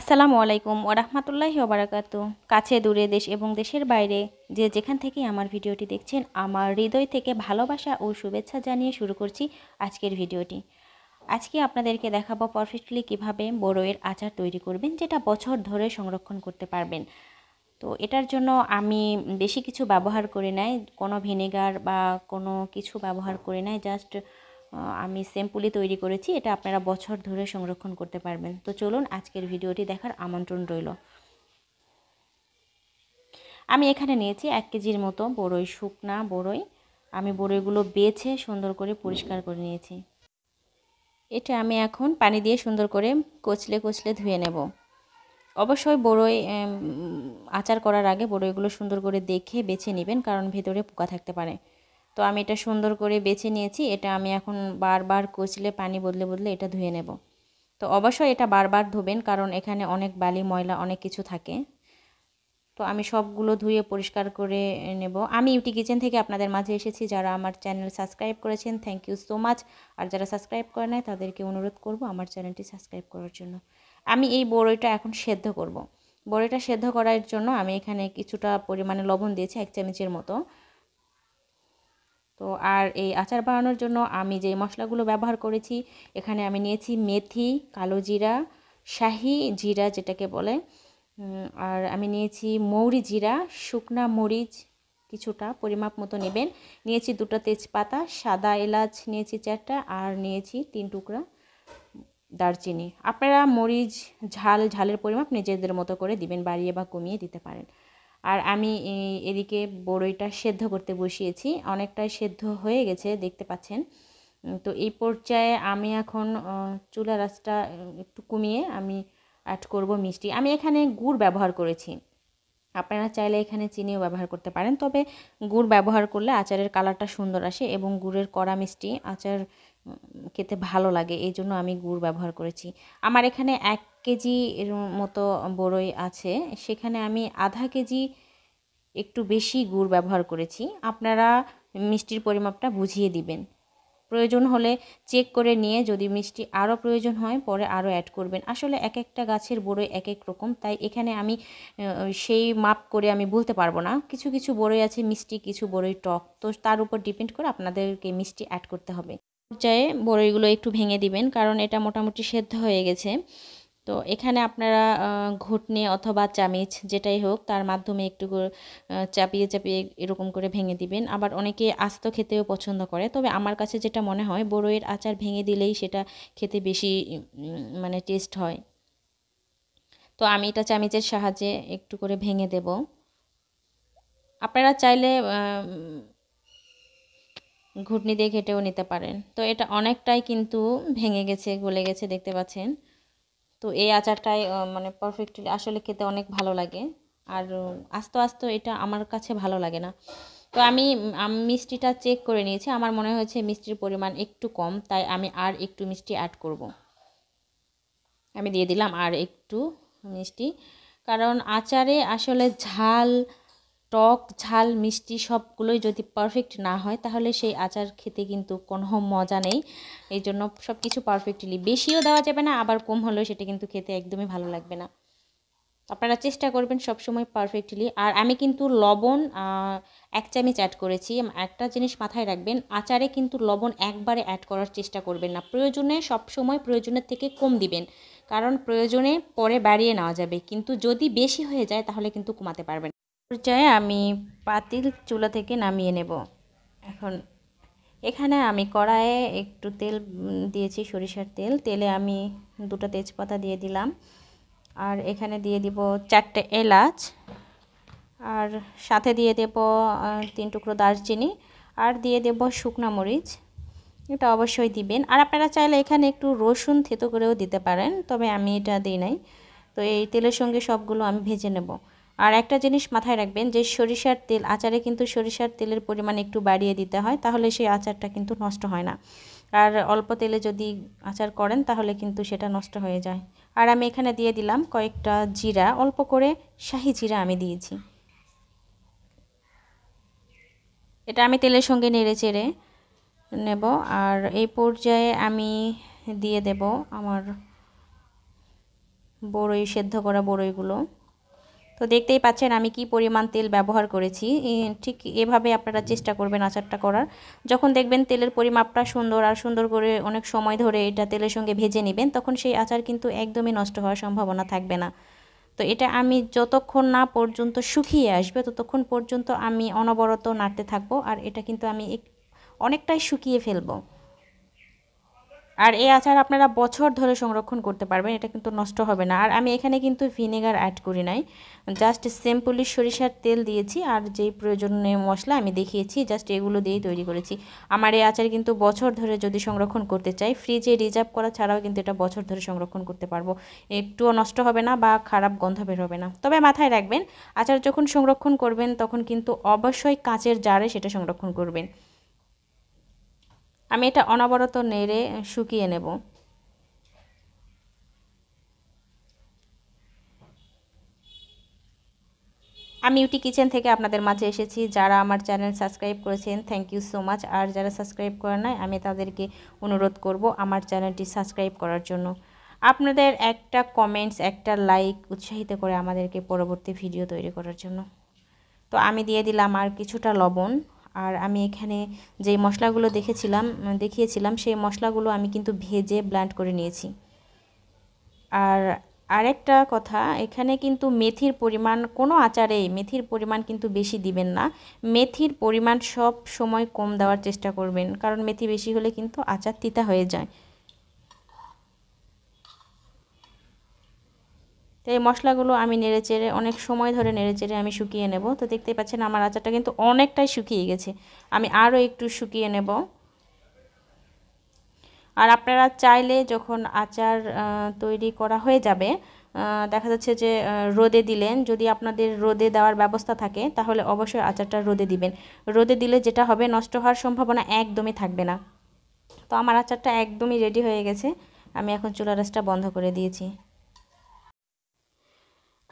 আসসালামু আলাইকুম ওরহমতুল্লাহি ওবরাকাতু কাছে দূরে দেশ এবং দেশের বাইরে যে যেখান থেকে আমার ভিডিওটি দেখছেন আমার হৃদয় থেকে ভালোবাসা ও শুভেচ্ছা জানিয়ে শুরু করছি আজকের ভিডিওটি আজকে আপনাদেরকে দেখাবো পারফেক্টলি কিভাবে বড়োয়ের আচার তৈরি করবেন যেটা বছর ধরে সংরক্ষণ করতে পারবেন তো এটার জন্য আমি বেশি কিছু ব্যবহার করি নেয় কোনো ভিনেগার বা কোনো কিছু ব্যবহার করি নেয় জাস্ট আমি স্যাম্পুলি তৈরি করেছি এটা আপনারা বছর ধরে সংরক্ষণ করতে পারবেন তো চলুন আজকের ভিডিওটি দেখার আমন্ত্রণ রইল আমি এখানে নিয়েছি এক কেজির মতো বড়ই শুকনা বড়ই আমি বড়ইগুলো বেছে সুন্দর করে পরিষ্কার করে নিয়েছি এটা আমি এখন পানি দিয়ে সুন্দর করে কচলে কচলে ধুয়ে নেব অবশ্যই বড়ই আচার করার আগে বড়ইগুলো সুন্দর করে দেখে বেছে নেবেন কারণ ভেতরে পোকা থাকতে পারে তো আমি এটা সুন্দর করে বেছে নিয়েছি এটা আমি এখন বারবার কচলে পানি বদলে বদলে এটা ধুয়ে নেব তো অবশ্যই এটা বারবার ধোবেন কারণ এখানে অনেক বালি ময়লা অনেক কিছু থাকে তো আমি সবগুলো ধুয়ে পরিষ্কার করে নেব আমি ইউটি কিচেন থেকে আপনাদের মাঝে এসেছি যারা আমার চ্যানেল সাবস্ক্রাইব করেছেন থ্যাংক ইউ সো মাচ আর যারা সাবস্ক্রাইব করে নেয় তাদেরকে অনুরোধ করব আমার চ্যানেলটি সাবস্ক্রাইব করার জন্য আমি এই বড়ইটা এখন সেদ্ধ করব বড়িটা সেদ্ধ করার জন্য আমি এখানে কিছুটা পরিমাণে লবণ দিয়েছি এক চামচের মতো তো আর এই আচার বানানোর জন্য আমি যে মশলাগুলো ব্যবহার করেছি এখানে আমি নিয়েছি মেথি কালো জিরা শাহি জিরা যেটাকে বলে আর আমি নিয়েছি মৌরি জিরা শুকনা মরিচ কিছুটা পরিমাপ মতো নেবেন নিয়েছি দুটো তেজপাতা সাদা এলাচ নিয়েছি চারটা আর নিয়েছি তিন টুকরা দারচিনি আপনারা মরিচ ঝাল ঝালের পরিমাপ নিজেদের মতো করে দিবেন বাড়িয়ে বা কমিয়ে দিতে পারেন আর আমি এদিকে বড়ইটা সেদ্ধ করতে বসিয়েছি অনেকটাই সেদ্ধ হয়ে গেছে দেখতে পাচ্ছেন তো এই পর্যায়ে আমি এখন চুলা রাসটা একটু কমিয়ে আমি অ্যাড করব মিষ্টি আমি এখানে গুড় ব্যবহার করেছি আপনারা চাইলে এখানে চিনিও ব্যবহার করতে পারেন তবে গুড় ব্যবহার করলে আচারের কালারটা সুন্দর আসে এবং গুড়ের কড়া মিষ্টি আচার খেতে ভালো লাগে এই জন্য আমি গুড় ব্যবহার করেছি আমার এখানে এক কেজির মতো বড়ই আছে সেখানে আমি আধা কেজি একটু বেশি গুড় ব্যবহার করেছি আপনারা মিষ্টির পরিমাপটা বুঝিয়ে দিবেন প্রয়োজন হলে চেক করে নিয়ে যদি মিষ্টি আরও প্রয়োজন হয় পরে আরও অ্যাড করবেন আসলে এক একটা গাছের বড়ই এক এক রকম তাই এখানে আমি সেই মাপ করে আমি বলতে পারবো না কিছু কিছু বড়ই আছে মিষ্টি কিছু বড়ই টক তো তার উপর ডিপেন্ড করে আপনাদেরকে মিষ্টি অ্যাড করতে হবে পর্যায়ে বড়ইগুলো একটু ভেঙে দিবেন কারণ এটা মোটামুটি সেদ্ধ হয়ে গেছে তো এখানে আপনারা ঘুটনি অথবা চামিচ যেটাই হোক তার মাধ্যমে একটু চাপিয়ে চাপিয়ে এরকম করে ভেঙে দিবেন আবার অনেকে আস্ত খেতেও পছন্দ করে তবে আমার কাছে যেটা মনে হয় বড়ইয়ের আচার ভেঙে দিলেই সেটা খেতে বেশি মানে টেস্ট হয় তো আমি এটা চামিচের সাহায্যে একটু করে ভেঙে দেব আপনারা চাইলে ঘুটনি দিয়ে ঘেটেও নিতে পারেন তো এটা অনেকটাই কিন্তু ভেঙে গেছে গলে গেছে দেখতে পাচ্ছেন তো এই আচারটাই মানে পারফেক্টলি আসলে খেতে অনেক ভালো লাগে আর আস্তে আস্তে এটা আমার কাছে ভালো লাগে না তো আমি মিষ্টিটা চেক করে নিয়েছি আমার মনে হয়েছে মিষ্টির পরিমাণ একটু কম তাই আমি আর একটু মিষ্টি অ্যাড করব। আমি দিয়ে দিলাম আর একটু মিষ্টি কারণ আচারে আসলে ঝাল টক ঝাল মিষ্টি সবগুলোই যদি পারফেক্ট না হয় তাহলে সেই আচার খেতে কিন্তু কোনো মজা নেই এই জন্য সব কিছু পারফেক্টলি বেশিও দেওয়া যাবে না আবার কম হলেও সেটা কিন্তু খেতে একদমই ভালো লাগবে না আপনারা চেষ্টা করবেন সবসময় পারফেক্টলি আর আমি কিন্তু লবণ এক চামচ অ্যাড করেছি একটা জিনিস মাথায় রাখবেন আচারে কিন্তু লবণ একবারে অ্যাড করার চেষ্টা করবেন না প্রয়োজনে সবসময় প্রয়োজনের থেকে কম দিবেন কারণ প্রয়োজনে পরে বাড়িয়ে নেওয়া যাবে কিন্তু যদি বেশি হয়ে যায় তাহলে কিন্তু কমাতে পারবেন পর্যায়ে আমি পাতিল চুলা থেকে নামিয়ে নেব এখন এখানে আমি কড়ায়ে একটু তেল দিয়েছি সরিষার তেল তেলে আমি দুটো তেজপাতা দিয়ে দিলাম আর এখানে দিয়ে দিব চারটে এলাচ আর সাথে দিয়ে দেব তিন টুকরো দারচিনি আর দিয়ে দেব শুকনো মরিচ এটা অবশ্যই দিবেন আর আপনারা চাইলে এখানে একটু রসুন থেতো করেও দিতে পারেন তবে আমি এটা দিই নাই তো এই তেলের সঙ্গে সবগুলো আমি ভেজে নেব আর একটা জিনিস মাথায় রাখবেন যে সরিষার তেল আচারে কিন্তু সরিষার তেলের পরিমাণ একটু বাড়িয়ে দিতে হয় তাহলে সেই আচারটা কিন্তু নষ্ট হয় না আর অল্প তেলে যদি আচার করেন তাহলে কিন্তু সেটা নষ্ট হয়ে যায় আর আমি এখানে দিয়ে দিলাম কয়েকটা জিরা অল্প করে শাহি জিরা আমি দিয়েছি এটা আমি তেলের সঙ্গে নেড়ে চেড়ে নেব আর এই পর্যায়ে আমি দিয়ে দেব আমার বড়ই সেদ্ধ করা বড়ইগুলো তো দেখতেই পাচ্ছেন আমি কি পরিমাণ তেল ব্যবহার করেছি ঠিক এভাবে আপনারা চেষ্টা করবেন আচারটা করার যখন দেখবেন তেলের পরিমাপটা সুন্দর আর সুন্দর করে অনেক সময় ধরে এটা তেলের সঙ্গে ভেজে নেবেন তখন সেই আচার কিন্তু একদমই নষ্ট হওয়ার সম্ভাবনা থাকবে না তো এটা আমি যতক্ষণ না পর্যন্ত শুকিয়ে আসবে ততক্ষণ পর্যন্ত আমি অনবরত নাড়তে থাকবো আর এটা কিন্তু আমি অনেকটাই শুকিয়ে ফেলবো আর এই আচার আপনারা বছর ধরে সংরক্ষণ করতে পারবেন এটা কিন্তু নষ্ট হবে না আর আমি এখানে কিন্তু ভিনেগার অ্যাড করি নাই জাস্ট সিম্পলি সরিষার তেল দিয়েছি আর যেই প্রয়োজনীয় মশলা আমি দেখিয়েছি জাস্ট এগুলো দিয়েই তৈরি করেছি আমার এই আচার কিন্তু বছর ধরে যদি সংরক্ষণ করতে চাই ফ্রিজে রিজার্ভ করা ছাড়াও কিন্তু এটা বছর ধরে সংরক্ষণ করতে পারবো একটুও নষ্ট হবে না বা খারাপ গন্ধ বের হবে না তবে মাথায় রাখবেন আচার যখন সংরক্ষণ করবেন তখন কিন্তু অবশ্যই কাঁচের জারে সেটা সংরক্ষণ করবেন আমি এটা অনবরত নেড়ে শুকিয়ে নেব আমি ইউটি কিচেন থেকে আপনাদের মাঝে এসেছি যারা আমার চ্যানেল সাবস্ক্রাইব করেছেন থ্যাংক ইউ সো মাচ আর যারা সাবস্ক্রাইব করে নাই আমি তাদেরকে অনুরোধ করব আমার চ্যানেলটি সাবস্ক্রাইব করার জন্য আপনাদের একটা কমেন্টস একটা লাইক উৎসাহিত করে আমাদেরকে পরবর্তী ভিডিও তৈরি করার জন্য তো আমি দিয়ে দিলাম আর কিছুটা লবণ আর আমি এখানে যে মশলাগুলো দেখেছিলাম দেখিয়েছিলাম সেই মশলাগুলো আমি কিন্তু ভেজে ব্ল্যান্ড করে নিয়েছি আর আরেকটা কথা এখানে কিন্তু মেথির পরিমাণ কোনো আচারে মেথির পরিমাণ কিন্তু বেশি দিবেন না মেথির পরিমাণ সব সময় কম দেওয়ার চেষ্টা করবেন কারণ মেথি বেশি হলে কিন্তু আচার তিতা হয়ে যায় তো এই মশলাগুলো আমি নেড়ে চেড়ে অনেক সময় ধরে নেড়ে চেড়ে আমি শুকিয়ে নেব তো দেখতেই পাচ্ছেন আমার আচারটা কিন্তু অনেকটাই শুকিয়ে গেছে আমি আরও একটু শুকিয়ে নেব আর আপনারা চাইলে যখন আচার তৈরি করা হয়ে যাবে দেখা যাচ্ছে যে রোদে দিলেন যদি আপনাদের রোদে দেওয়ার ব্যবস্থা থাকে তাহলে অবশ্যই আচারটা রোদে দিবেন রোদে দিলে যেটা হবে নষ্ট হওয়ার সম্ভাবনা একদমই থাকবে না তো আমার আচারটা একদমই রেডি হয়ে গেছে আমি এখন চুলা রাসটা বন্ধ করে দিয়েছি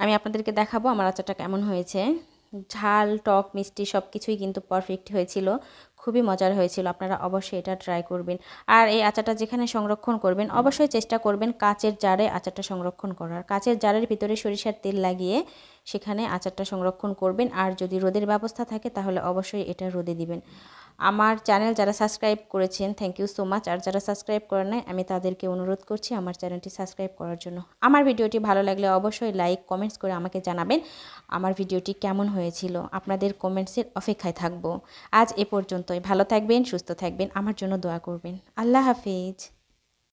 আমি আপনাদেরকে দেখাবো আমার আচারটা কেমন হয়েছে ঝাল টক মিষ্টি সব কিছুই কিন্তু পারফেক্ট হয়েছিল খুবই মজার হয়েছিল আপনারা অবশ্যই এটা ট্রাই করবেন আর এই আচারটা যেখানে সংরক্ষণ করবেন অবশ্যই চেষ্টা করবেন কাচের জারে আচারটা সংরক্ষণ করার কাচের জারের ভিতরে সরিষার তেল লাগিয়ে সেখানে আচারটা সংরক্ষণ করবেন আর যদি রোদের ব্যবস্থা থাকে তাহলে অবশ্যই এটা রোদে দিবেন আমার চ্যানেল যারা সাবস্ক্রাইব করেছেন থ্যাংক ইউ সো মাচ আর যারা সাবস্ক্রাইব করে নেয় আমি তাদেরকে অনুরোধ করছি আমার চ্যানেলটি সাবস্ক্রাইব করার জন্য আমার ভিডিওটি ভালো লাগলে অবশ্যই লাইক কমেন্টস করে আমাকে জানাবেন আমার ভিডিওটি কেমন হয়েছিল আপনাদের কমেন্টসের অপেক্ষায় থাকব আজ এ পর্যন্তই ভালো থাকবেন সুস্থ থাকবেন আমার জন্য দোয়া করবেন আল্লাহ হাফিজ